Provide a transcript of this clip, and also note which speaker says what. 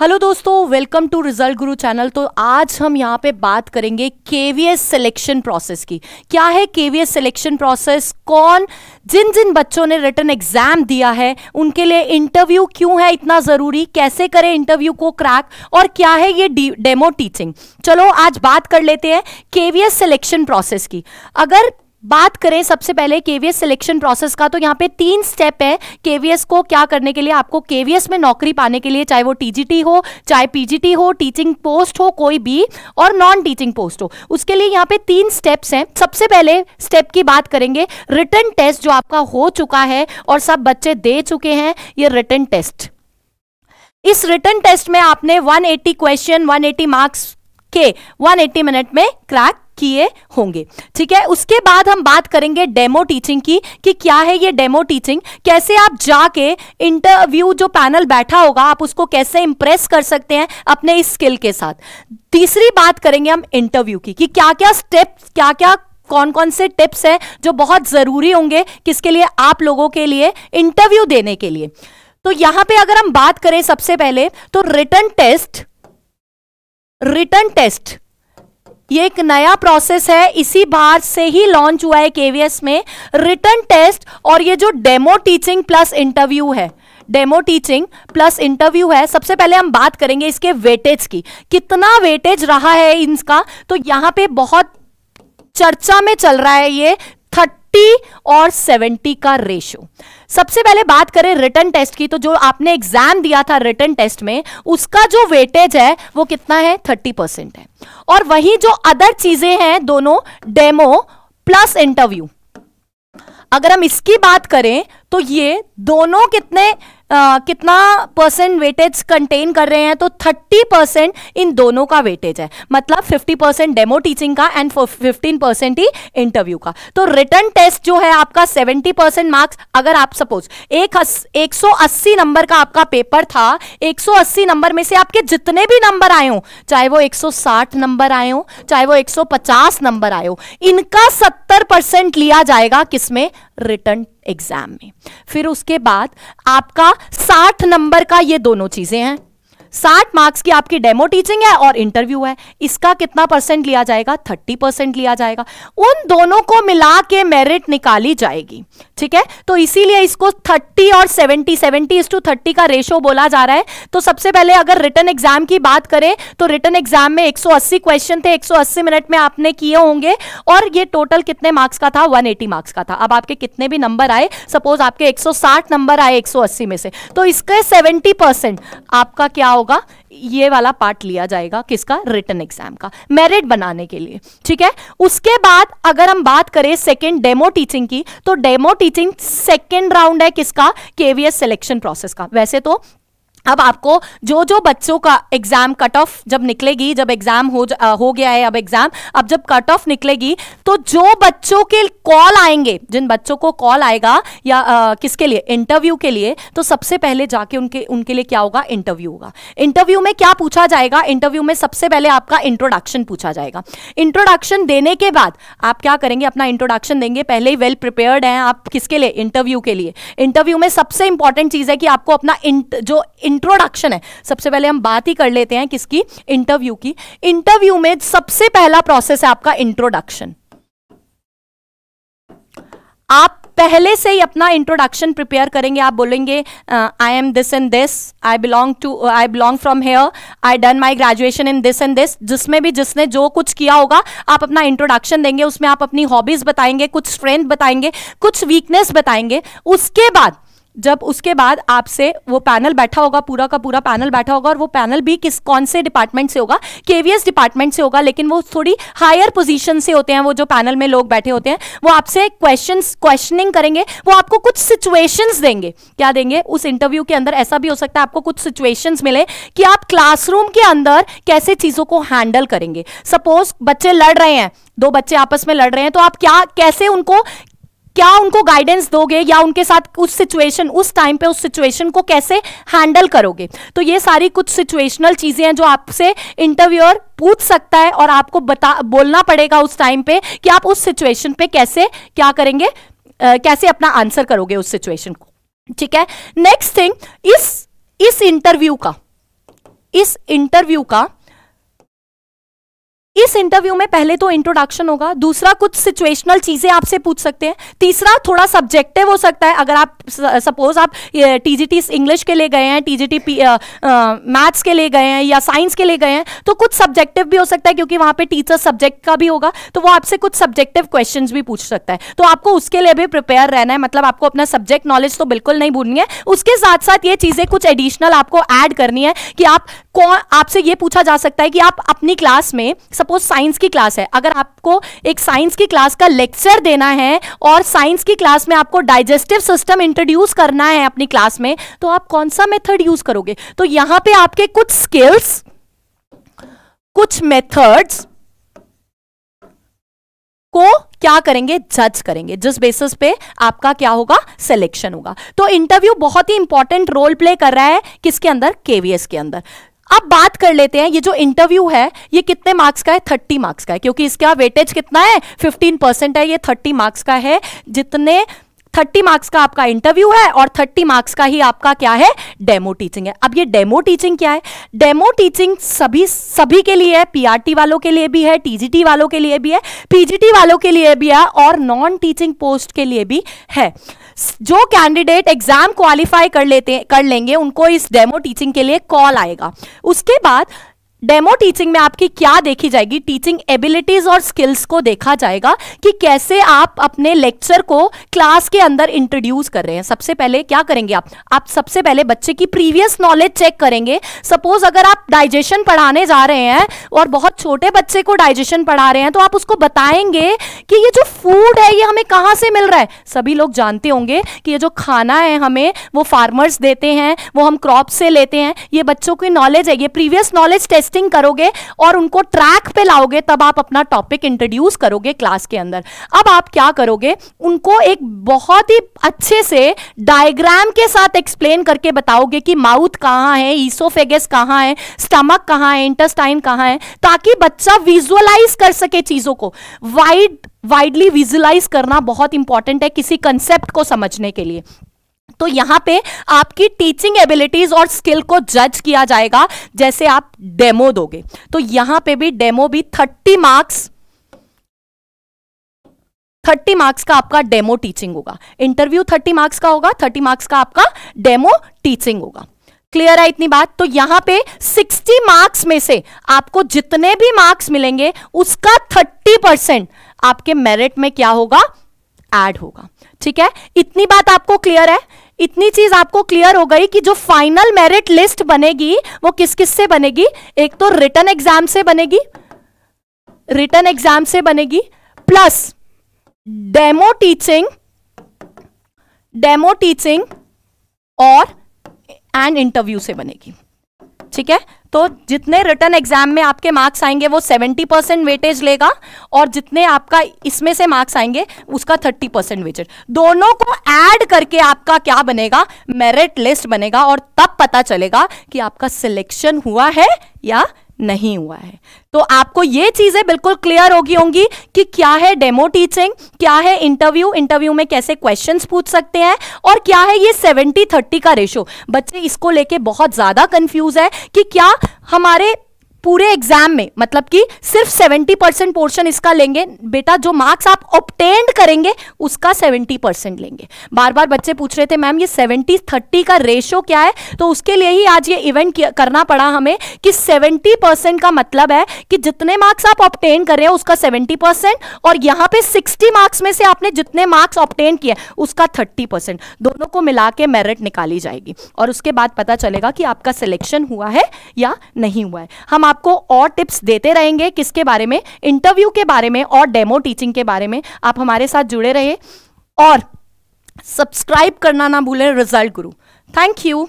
Speaker 1: hello दोस्तों welcome to result guru channel तो आज हम यहाँ पे बात करेंगे केवीएस सिलेक्शन प्रोसेस की क्या है केवीएस सिलेक्शन प्रोसेस कौन जिन जिन बच्चों ने रिटर्न एग्जाम दिया है उनके लिए इंटरव्यू क्यों है इतना ज़रूरी कैसे करें इंटरव्यू को क्रैक और क्या है ये डेमो टीचिंग चलो आज बात कर लेते हैं केवीएस सिलेक्शन प्रोसेस की अगर बात करें सबसे पहले केवीएस सिलेक्शन प्रोसेस का तो यहाँ पे तीन स्टेप है केवीएस को क्या करने के लिए आपको केवीएस में नौकरी पाने के लिए चाहे वो टीजीटी हो चाहे पीजीटी हो टीचिंग पोस्ट हो कोई भी और नॉन टीचिंग पोस्ट हो उसके लिए यहाँ पे तीन स्टेप्स हैं सबसे पहले स्टेप की बात करेंगे रिटर्न टेस्ट जो आपका हो चुका है और सब बच्चे दे चुके हैं ये रिटर्न टेस्ट इस रिटर्न टेस्ट में आपने 180 क्वेश्चन 180 मार्क्स के 180 मिनट में क्रैक किए होंगे ठीक है उसके बाद हम बात करेंगे डेमो टीचिंग की कि क्या है ये डेमो टीचिंग कैसे आप जाके इंटरव्यू जो पैनल बैठा होगा आप उसको कैसे इंप्रेस कर सकते हैं अपने इस स्किल के साथ तीसरी बात करेंगे हम इंटरव्यू की कि क्या क्या स्टेप क्या क्या कौन कौन से टिप्स हैं जो बहुत ज़रूरी होंगे किसके लिए आप लोगों के लिए इंटरव्यू देने के लिए तो यहां पे अगर हम बात करें सबसे पहले तो रिटर्न टेस्ट रिटर्न टेस्ट ये एक नया प्रोसेस है इसी बार से ही लॉन्च हुआ है केवीएस में रिटर्न टेस्ट और ये जो डेमो टीचिंग प्लस इंटरव्यू है डेमो टीचिंग प्लस इंटरव्यू है सबसे पहले हम बात करेंगे इसके वेटेज की कितना वेटेज रहा है इनका तो यहां पे बहुत चर्चा में चल रहा है ये फिफ्टी और सेवेंटी का रेशो सबसे पहले बात करें रिटर्न टेस्ट की तो जो आपने एग्जाम दिया था रिटर्न टेस्ट में उसका जो वेटेज है वो कितना है थर्टी परसेंट है और वही जो अदर चीजें हैं दोनों डेमो प्लस इंटरव्यू अगर हम इसकी बात करें तो ये दोनों कितने Uh, कितना परसेंट वेटेज कंटेन कर रहे हैं तो 30 परसेंट इन दोनों का वेटेज है मतलब 50 परसेंट डेमो टीचिंग का एंड 15 परसेंट ही इंटरव्यू का तो रिटर्न टेस्ट जो है आपका 70 परसेंट मार्क्स अगर आप सपोज एक एक नंबर का आपका पेपर था 180 नंबर में से आपके जितने भी नंबर आए हो चाहे वो 160 नंबर आए हो चाहे वो 150 नंबर आए हो इनका 70 परसेंट लिया जाएगा किसमें रिटर्न एग्जाम में फिर उसके बाद आपका साठ नंबर का ये दोनों चीजें हैं साठ मार्क्स की आपकी डेमो टीचिंग है और इंटरव्यू है इसका कितना परसेंट लिया जाएगा थर्टी परसेंट लिया जाएगा उन दोनों को मिला के मेरिट निकाली जाएगी ठीक है तो इसीलिए इसको थर्टी और seventy seventy is to thirty का रेशो बोला जा रहा है तो सबसे पहले अगर रिटर्न एग्जाम की बात करें तो रिटर्न एग्जाम में एक क्वेश्चन थे एक मिनट में आपने किए होंगे और ये टोटल कितने मार्क्स का था वन मार्क्स का था अब आपके कितने भी नंबर आए सपोज आपके 160 नंबर आए एक में से तो इसके सेवेंटी परसेंट आपका क्या होगा ये वाला पार्ट लिया जाएगा किसका रिटर्न एग्जाम का मेरिट बनाने के लिए ठीक है उसके बाद अगर हम बात करें सेकेंड डेमो टीचिंग की तो डेमो टीचिंग सेकेंड राउंड है किसका केवीएस सिलेक्शन प्रोसेस का वैसे तो अब आपको जो जो बच्चों का एग्जाम कट ऑफ जब निकलेगी जब एग्जाम हो आ, हो गया है अब एग्जाम अब जब कट ऑफ निकलेगी तो जो बच्चों के कॉल आएंगे जिन बच्चों को कॉल आएगा या आ, किसके लिए इंटरव्यू के लिए तो सबसे पहले जाके उनके उनके लिए क्या होगा इंटरव्यू होगा इंटरव्यू में क्या पूछा जाएगा इंटरव्यू में सबसे पहले आपका इंट्रोडक्शन पूछा जाएगा इंट्रोडक्शन देने के बाद आप क्या करेंगे अपना इंट्रोडक्शन देंगे पहले ही वेल प्रिपेयर्ड हैं आप किसके लिए इंटरव्यू के लिए इंटरव्यू में सबसे इंपॉर्टेंट चीज है कि आपको अपना जो इंट्रोडक्शन है सबसे पहले हम बात ही कर लेते हैं किसकी इंटरव्यू की इंटरव्यू में सबसे पहला प्रोसेस है आपका इंट्रोडक्शन आप पहले से ही अपना इंट्रोडक्शन प्रिपेयर करेंगे आप बोलेंगे I am this and this I belong to I belong from here I done my graduation in this and this जिसमें भी जिसने जो कुछ किया होगा आप अपना इंट्रोडक्शन देंगे उसमें आप अपनी हॉबीज बताएंगे कुछ स्ट्रेंथ बताएंगे कुछ वीकनेस बताएंगे उसके बाद जब उसके बाद आपसे वो पैनल बैठा होगा पूरा का पूरा पैनल बैठा होगा और वो पैनल भी किस कौन से डिपार्टमेंट से होगा केवीएस डिपार्टमेंट से होगा लेकिन वो थोड़ी हायर पोजीशन से होते हैं वो जो पैनल में लोग बैठे होते हैं वो आपसे क्वेश्चन क्वेश्चनिंग करेंगे वो आपको कुछ सिचुएशंस देंगे क्या देंगे उस इंटरव्यू के अंदर ऐसा भी हो सकता है आपको कुछ सिचुएशन मिले कि आप क्लासरूम के अंदर कैसे चीज़ों को हैंडल करेंगे सपोज बच्चे लड़ रहे हैं दो बच्चे आपस में लड़ रहे हैं तो आप क्या कैसे उनको क्या उनको गाइडेंस दोगे या उनके साथ उस सिचुएशन उस टाइम पे उस सिचुएशन को कैसे हैंडल करोगे तो ये सारी कुछ सिचुएशनल चीजें हैं जो आपसे इंटरव्यूअर पूछ सकता है और आपको बता बोलना पड़ेगा उस टाइम पे कि आप उस सिचुएशन पे कैसे क्या करेंगे आ, कैसे अपना आंसर करोगे उस सिचुएशन को ठीक है नेक्स्ट थिंग इस इस इंटरव्यू का इस इंटरव्यू का इस इंटरव्यू में पहले तो इंट्रोडक्शन होगा दूसरा कुछ सिचुएशनल चीजें आपसे पूछ सकते हैं तीसरा थोड़ा सब्जेक्टिव हो सकता है अगर आप सपोज आप टीजीटी इंग्लिश के लिए गए हैं टीजीटी मैथ्स के लिए गए हैं या साइंस के लिए गए हैं तो कुछ सब्जेक्टिव भी हो सकता है क्योंकि वहां पे टीचर सब्जेक्ट का भी होगा तो वो आपसे कुछ सब्जेक्टिव क्वेश्चन भी पूछ सकता है तो आपको उसके लिए भी प्रिपेयर रहना है मतलब आपको अपना सब्जेक्ट नॉलेज तो बिल्कुल नहीं भूलनी है उसके साथ साथ ये चीजें कुछ एडिशनल आपको एड करनी है कि आप कौन आपसे ये पूछा जा सकता है कि आप अपनी क्लास में सपोज साइंस की क्लास है अगर आपको एक साइंस की क्लास का लेक्चर देना है और साइंस की क्लास में आपको डाइजेस्टिव सिस्टम इंट्रोड्यूस करना है अपनी क्लास में तो आप कौन सा मेथड यूज करोगे तो यहां पे आपके कुछ स्किल्स कुछ मेथड्स को क्या करेंगे जज करेंगे जिस बेसिस पे आपका क्या होगा सिलेक्शन होगा तो इंटरव्यू बहुत ही इंपॉर्टेंट रोल प्ले कर रहा है किसके अंदर केवीएस के अंदर अब बात कर लेते हैं ये जो इंटरव्यू है ये कितने मार्क्स का है थर्टी मार्क्स का है क्योंकि इसका वेटेज कितना है फिफ्टीन परसेंट है ये थर्टी मार्क्स का है जितने थर्टी मार्क्स का आपका इंटरव्यू है और थर्टी मार्क्स का ही आपका क्या है डेमो टीचिंग है अब ये डेमो टीचिंग क्या है डेमो टीचिंग सभी सभी के लिए है पीआरटी वालों के लिए भी है टीजीटी वालों के लिए भी है पीजीटी वालों के लिए भी है और नॉन टीचिंग पोस्ट के लिए भी है जो कैंडिडेट एग्जाम क्वालिफाई कर लेते कर लेंगे उनको इस डेमो टीचिंग के लिए कॉल आएगा उसके बाद डेमो टीचिंग में आपकी क्या देखी जाएगी टीचिंग एबिलिटीज और स्किल्स को देखा जाएगा कि कैसे आप अपने लेक्चर को क्लास के अंदर इंट्रोड्यूस कर रहे हैं सबसे पहले क्या करेंगे आप आप सबसे पहले बच्चे की प्रीवियस नॉलेज चेक करेंगे सपोज अगर आप डाइजेशन पढ़ाने जा रहे हैं और बहुत छोटे बच्चे को डाइजेशन पढ़ा रहे हैं तो आप उसको बताएंगे कि ये जो फूड है ये हमें कहाँ से मिल रहा है सभी लोग जानते होंगे कि ये जो खाना है हमें वो फार्मर्स देते हैं वो हम क्रॉप से लेते हैं ये बच्चों की नॉलेज है ये प्रीवियस नॉलेज टेस्ट टेस्टिंग करोगे और उनको ट्रैक पे लाओगे तब आप अपना टॉपिक इंट्रोड्यूस करोगे क्लास के अंदर अब आप क्या करोगे उनको एक बहुत ही अच्छे से डायग्राम के साथ एक्सप्लेन करके बताओगे कि माउथ कहाँ है ईसोफेगस कहाँ है स्टमक कहाँ है इंटेस्टाइन कहाँ है ताकि बच्चा विजुअलाइज कर सके चीजों को वाइड वाइडली विजुअलाइज करना बहुत इंपॉर्टेंट है किसी कंसेप्ट को समझने के लिए तो यहां पे आपकी टीचिंग एबिलिटीज और स्किल को जज किया जाएगा जैसे आप डेमो दोगे तो यहां पे भी डेमो भी थर्टी मार्क्स थर्टी मार्क्स का आपका डेमो टीचिंग होगा इंटरव्यू थर्टी मार्क्स का होगा थर्टी मार्क्स का आपका डेमो टीचिंग होगा क्लियर है इतनी बात तो यहां पे 60 मार्क्स में से आपको जितने भी मार्क्स मिलेंगे उसका 30 परसेंट आपके मेरिट में क्या होगा ऐड होगा ठीक है इतनी बात आपको क्लियर है इतनी चीज आपको क्लियर हो गई कि जो फाइनल मेरिट लिस्ट बनेगी वो किस किस से बनेगी एक तो रिटर्न एग्जाम से बनेगी रिटर्न एग्जाम से बनेगी plus demo teaching demo teaching और एंड इंटरव्यू से बनेगी ठीक है तो जितने रिटर्न एग्जाम में आपके मार्क्स आएंगे वो सेवेंटी परसेंट वेटेज लेगा और जितने आपका इसमें से मार्क्स आएंगे उसका थर्टी परसेंट वेटेज दोनों को ऐड करके आपका क्या बनेगा मेरिट लिस्ट बनेगा और तब पता चलेगा कि आपका सिलेक्शन हुआ है या नहीं हुआ है तो आपको ये चीजें बिल्कुल क्लियर होगी होंगी कि क्या है डेमो टीचिंग क्या है इंटरव्यू इंटरव्यू में कैसे क्वेश्चंस पूछ सकते हैं और क्या है ये सेवेंटी थर्टी का रेशो बच्चे इसको लेके बहुत ज्यादा कंफ्यूज है कि क्या हमारे पूरे एग्जाम में मतलब कि सिर्फ 70 परसेंट पोर्शन इसका लेंगे बेटा जो मार्क्स आप ऑप्टेंड करेंगे उसका 70 परसेंट लेंगे बार बार बच्चे पूछ रहे थे मैम ये 70 30 का रेशो क्या है तो उसके लिए ही आज ये इवेंट करना पड़ा हमें कि 70 परसेंट का मतलब है कि जितने मार्क्स आप ऑप्टेन कर रहे हो उसका सेवेंटी परसेंट और यहाँ पे सिक्सटी मार्क्स में से आपने जितने मार्क्स ऑप्टेन किया उसका थर्टी परसेंट दोनों को मिला के मेरिट निकाली जाएगी और उसके बाद पता चलेगा कि आपका सिलेक्शन हुआ है या नहीं हुआ है हम आप आपको और टिप्स देते रहेंगे किसके बारे में इंटरव्यू के बारे में और डेमो टीचिंग के बारे में आप हमारे साथ जुड़े रहे और सब्सक्राइब करना ना भूलें रिजल्ट गुरु थैंक यू